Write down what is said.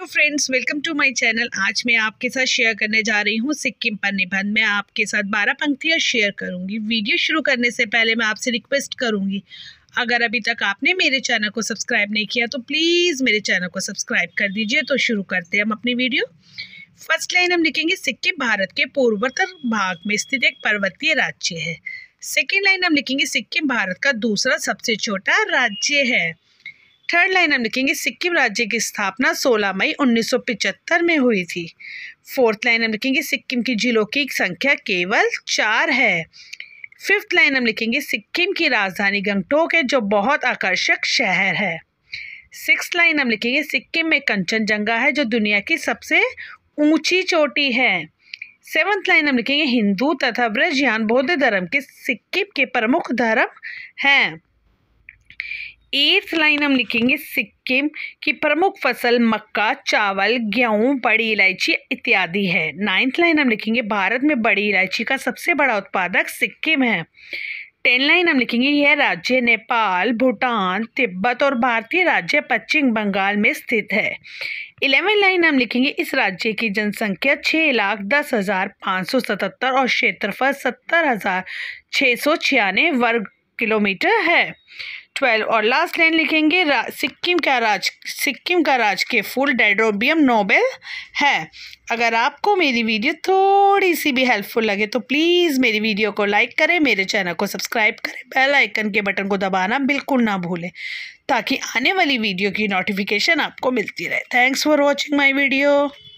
hello friends welcome to my channel आज मैं आपके साथ शेयर करने जा रही हूँ सिक्किम पर निबंध मैं आपके साथ बारह पंक्तियाँ शेयर करूँगी वीडियो शुरू करने से पहले मैं आपसे रिक्वेस्ट करूँगी अगर अभी तक आपने मेरे चैनल को सब्सक्राइब नहीं किया तो प्लीज़ मेरे चैनल को सब्सक्राइब कर दीजिए तो शुरू करते हैं हम अपनी वीडियो फर्स्ट लाइन हम लिखेंगे सिक्किम भारत के पूर्वोत्तर भाग में स्थित एक पर्वतीय राज्य है सेकेंड लाइन हम लिखेंगे सिक्किम भारत का दूसरा सबसे छोटा राज्य है थर्ड लाइन हम लिखेंगे सिक्किम राज्य की स्थापना 16 मई 1975 में हुई थी फोर्थ लाइन हम लिखेंगे सिक्किम की जिलों की संख्या केवल चार है फिफ्थ लाइन हम लिखेंगे सिक्किम की राजधानी गंगटोक है जो बहुत आकर्षक शहर है सिक्स लाइन हम लिखेंगे सिक्किम में कंचनजंगा है जो दुनिया की सबसे ऊंची चोटी है सेवन्थ लाइन हम लिखेंगे हिंदू तथा ब्रजयान बौद्ध धर्म के सिक्किम के प्रमुख धर्म हैं एट्थ लाइन हम लिखेंगे सिक्किम की प्रमुख फसल मक्का चावल गेहूँ बड़ी इलायची इत्यादि है नाइन्थ लाइन हम लिखेंगे भारत में बड़ी इलायची का सबसे बड़ा उत्पादक सिक्किम है टेन लाइन हम लिखेंगे यह राज्य नेपाल भूटान तिब्बत और भारतीय राज्य पश्चिम बंगाल में स्थित है इलेवन लाइन हम लिखेंगे इस राज्य की जनसंख्या छः लाख दस हज़ार पाँच सौ सतहत्तर और क्षेत्रफल सत्तर हज़ार छः सौ छियानवे वर्ग किलोमीटर है ट्वेल्व और लास्ट लाइन लिखेंगे सिक्किम का राज सिक्किम का राज के फुल डेड्रोबियम नोबेल है अगर आपको मेरी वीडियो थोड़ी सी भी हेल्पफुल लगे तो प्लीज़ मेरी वीडियो को लाइक करें मेरे चैनल को सब्सक्राइब करें बेल आइकन के बटन को दबाना बिल्कुल ना भूलें ताकि आने वाली वीडियो की नोटिफिकेशन आपको मिलती रहे thanks for watching my video